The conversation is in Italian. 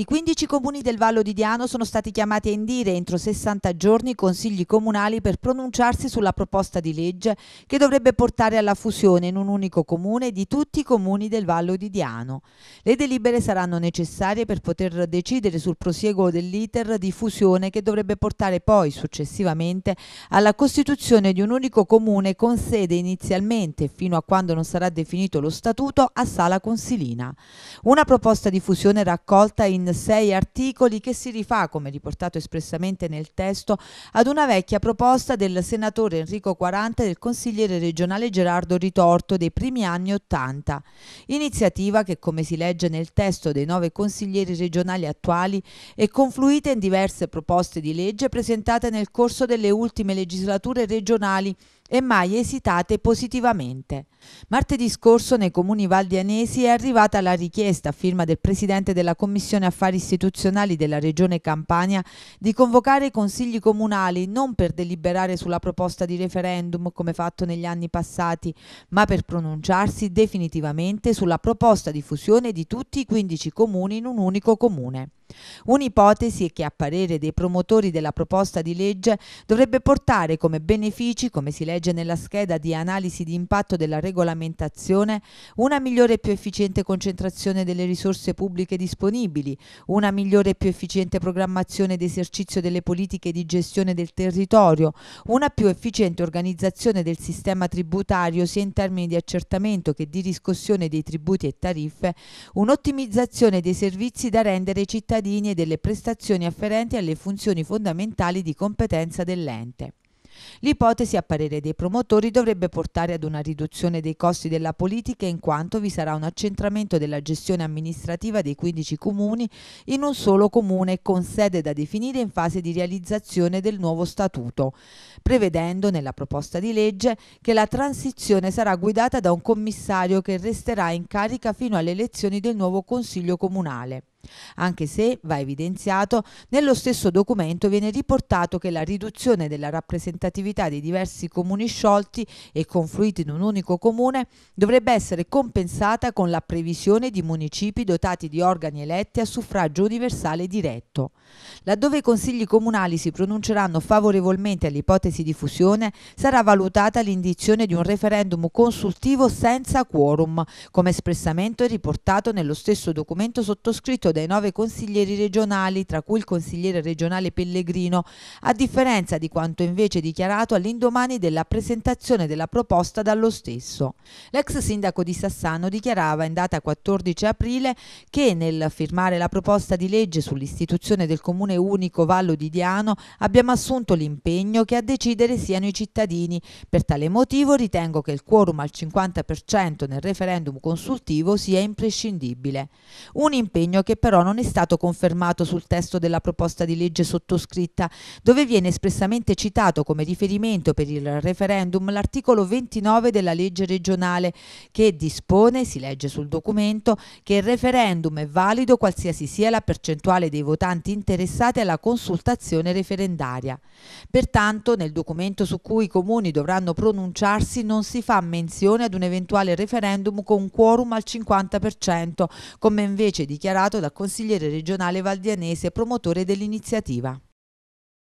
I 15 comuni del Vallo di Diano sono stati chiamati a indire entro 60 giorni i consigli comunali per pronunciarsi sulla proposta di legge che dovrebbe portare alla fusione in un unico comune di tutti i comuni del Vallo di Diano. Le delibere saranno necessarie per poter decidere sul prosieguo dell'iter di fusione che dovrebbe portare poi successivamente alla costituzione di un unico comune con sede inizialmente, fino a quando non sarà definito lo statuto, a Sala Consilina. Una proposta di fusione raccolta in sei articoli che si rifà, come riportato espressamente nel testo, ad una vecchia proposta del senatore Enrico Quaranta e del consigliere regionale Gerardo Ritorto dei primi anni Ottanta. Iniziativa che, come si legge nel testo dei nove consiglieri regionali attuali, è confluita in diverse proposte di legge presentate nel corso delle ultime legislature regionali e mai esitate positivamente. Martedì scorso nei comuni valdianesi è arrivata la richiesta a firma del Presidente della Commissione Affari Istituzionali della Regione Campania di convocare i consigli comunali non per deliberare sulla proposta di referendum come fatto negli anni passati, ma per pronunciarsi definitivamente sulla proposta di fusione di tutti i 15 comuni in un unico comune. Un'ipotesi che a parere dei promotori della proposta di legge dovrebbe portare come benefici, come si legge nella scheda di analisi di impatto della regolamentazione, una migliore e più efficiente concentrazione delle risorse pubbliche disponibili, una migliore e più efficiente programmazione ed esercizio delle politiche di gestione del territorio, una più efficiente organizzazione del sistema tributario sia in termini di accertamento che di riscossione dei tributi e tariffe, un'ottimizzazione dei servizi da rendere ai cittadini cittadini e delle prestazioni afferenti alle funzioni fondamentali di competenza dell'ente. L'ipotesi, a parere dei promotori, dovrebbe portare ad una riduzione dei costi della politica in quanto vi sarà un accentramento della gestione amministrativa dei 15 comuni in un solo comune con sede da definire in fase di realizzazione del nuovo statuto, prevedendo nella proposta di legge che la transizione sarà guidata da un commissario che resterà in carica fino alle elezioni del nuovo Consiglio Comunale anche se, va evidenziato, nello stesso documento viene riportato che la riduzione della rappresentatività dei diversi comuni sciolti e confluiti in un unico comune dovrebbe essere compensata con la previsione di municipi dotati di organi eletti a suffragio universale diretto. Laddove i consigli comunali si pronunceranno favorevolmente all'ipotesi di fusione, sarà valutata l'indizione di un referendum consultivo senza quorum, come espressamente riportato nello stesso documento sottoscritto dai nove consiglieri regionali, tra cui il consigliere regionale Pellegrino, a differenza di quanto invece dichiarato all'indomani della presentazione della proposta dallo stesso. L'ex sindaco di Sassano dichiarava in data 14 aprile che nel firmare la proposta di legge sull'istituzione del Comune Unico Vallo di Diano abbiamo assunto l'impegno che a decidere siano i cittadini. Per tale motivo ritengo che il quorum al 50% nel referendum consultivo sia imprescindibile. Un impegno che per però non è stato confermato sul testo della proposta di legge sottoscritta, dove viene espressamente citato come riferimento per il referendum l'articolo 29 della legge regionale che dispone, si legge sul documento, che il referendum è valido qualsiasi sia la percentuale dei votanti interessati alla consultazione referendaria. Pertanto, nel documento su cui i comuni dovranno pronunciarsi non si fa menzione ad un eventuale referendum con quorum al 50%, come invece dichiarato dal consigliere regionale valdianese promotore dell'iniziativa.